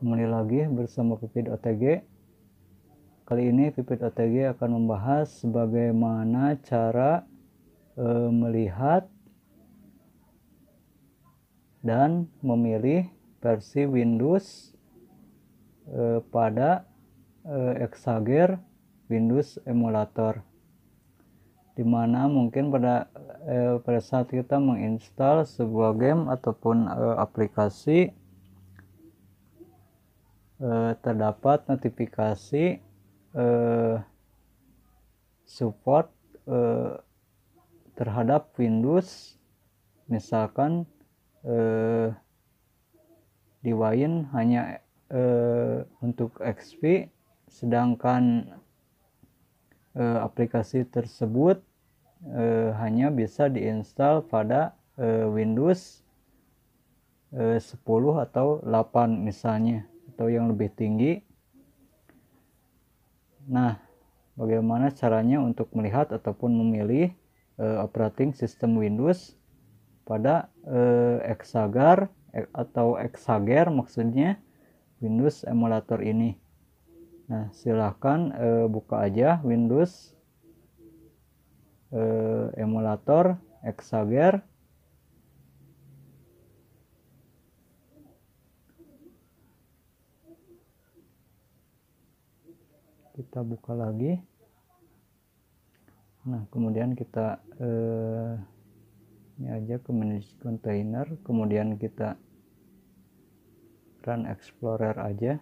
Kembali lagi bersama Pipit OTG. Kali ini Pipit OTG akan membahas bagaimana cara e, melihat dan memilih versi Windows e, pada e, Exager Windows emulator dimana mungkin pada e, pada saat kita menginstal sebuah game ataupun e, aplikasi eh, terdapat notifikasi eh, support eh, terhadap Windows misalkan eh, di Wine hanya eh, untuk XP sedangkan eh, aplikasi tersebut eh, hanya bisa diinstal pada eh, Windows eh, 10 atau 8 misalnya atau yang lebih tinggi. Nah, bagaimana caranya untuk melihat ataupun memilih uh, operating system Windows pada uh, eh, Exagar eh, atau Exager maksudnya Windows emulator ini. Nah, silahkan uh, buka aja Windows uh, emulator Exager kita buka lagi nah kemudian kita eh, ini aja ke manage container kemudian kita run explorer aja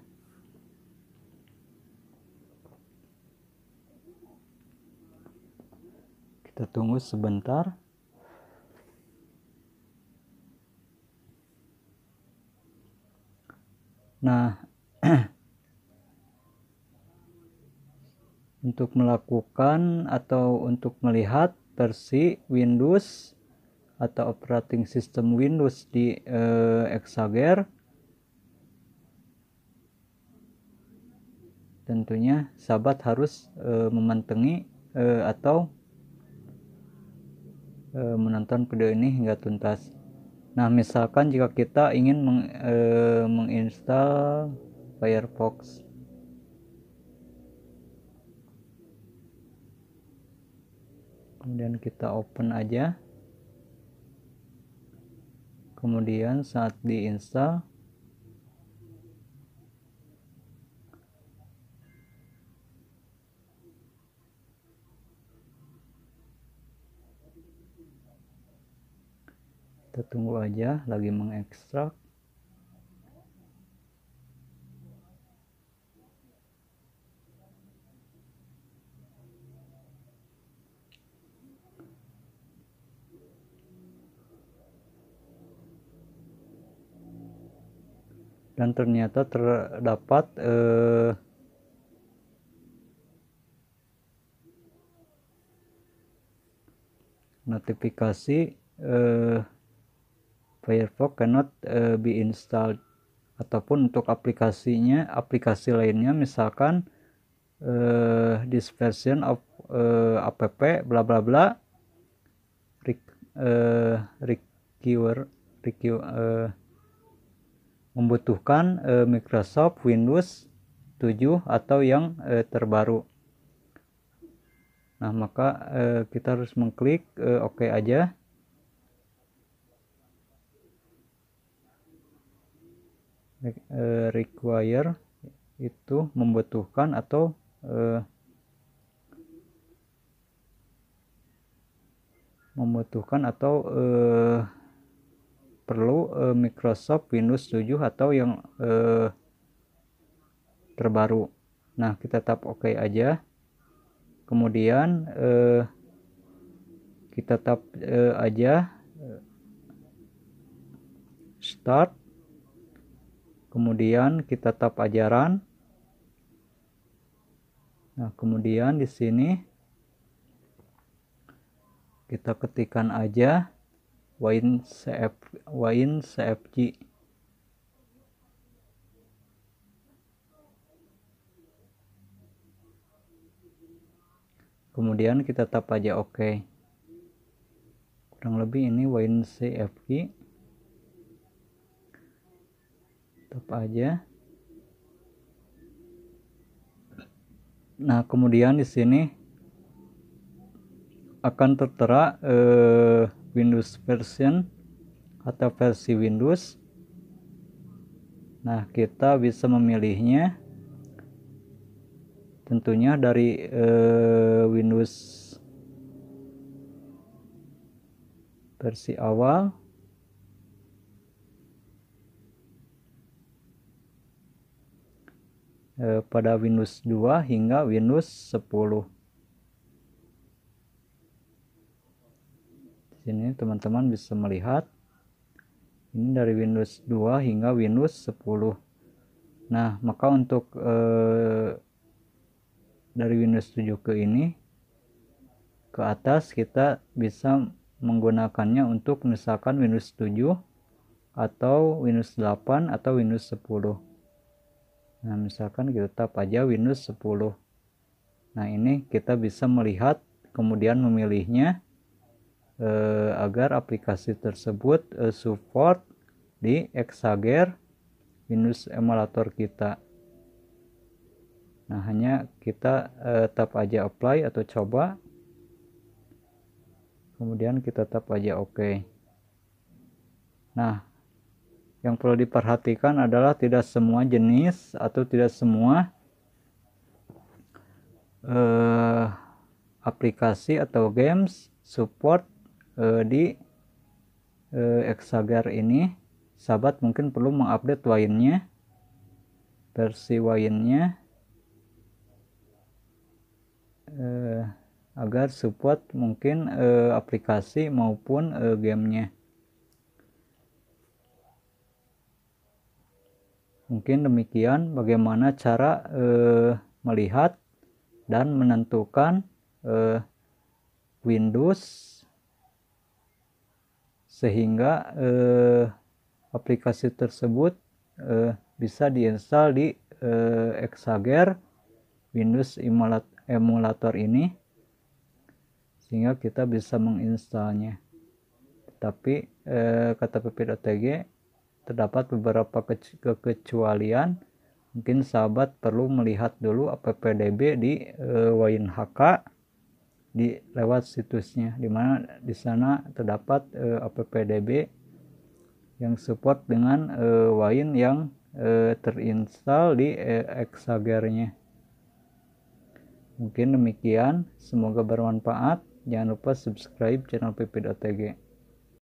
kita tunggu sebentar nah untuk melakukan atau untuk melihat versi Windows atau operating system Windows di uh, Exager tentunya sahabat harus uh, memantengi uh, atau uh, menonton video ini hingga tuntas Nah, misalkan jika kita ingin meng, uh, menginstal Firefox, kemudian kita open aja kemudian saat diinstal kita tunggu aja lagi mengekstrak dan ternyata terdapat eh, notifikasi eh, Firefox cannot eh, be installed ataupun untuk aplikasinya aplikasi lainnya misalkan eh, this version of eh, app bla bla bla eh, require eh, membutuhkan e, Microsoft Windows 7 atau yang e, terbaru nah maka e, kita harus mengklik e, OK aja e, require itu membutuhkan atau e, membutuhkan atau perlu uh, Microsoft Windows 7 atau yang uh, terbaru nah kita tap OK aja kemudian uh, kita tap uh, aja start kemudian kita tap ajaran nah kemudian di sini kita ketikkan aja Wine CF Wine CFG kemudian kita tap aja OK kurang lebih ini Wine CFG tap aja nah kemudian di sini akan tertera eh, Windows version atau versi Windows nah kita bisa memilihnya tentunya dari eh, Windows versi awal eh, pada Windows 2 hingga Windows 10 sini teman-teman bisa melihat ini dari Windows 2 hingga Windows 10 nah maka untuk eh, dari Windows 7 ke ini ke atas kita bisa menggunakannya untuk misalkan Windows 7 atau Windows 8 atau Windows 10 nah misalkan kita tap aja Windows 10 nah ini kita bisa melihat kemudian memilihnya eh, agar aplikasi tersebut eh, support di Exager Windows emulator kita. Nah, hanya kita eh, tap aja apply atau coba. Kemudian kita tap aja oke. Okay. Nah, yang perlu diperhatikan adalah tidak semua jenis atau tidak semua eh, aplikasi atau games support uh, di uh, eh, Exagar ini sahabat mungkin perlu mengupdate wine-nya versi wine-nya uh, eh, agar support mungkin uh, aplikasi maupun uh, gamenya mungkin demikian bagaimana cara uh, melihat dan menentukan uh, Windows sehingga eh, aplikasi tersebut eh, bisa diinstal di eh, Exager Windows emulator ini sehingga kita bisa menginstalnya tapi eh, kata PPDOTG terdapat beberapa ke kekecualian mungkin sahabat perlu melihat dulu appdb di eh, WinHK di lewat situsnya di mana di sana terdapat e, eh, appdb yang support dengan e, eh, wine yang e, terinstall di e, exagernya mungkin demikian semoga bermanfaat jangan lupa subscribe channel pp.tg.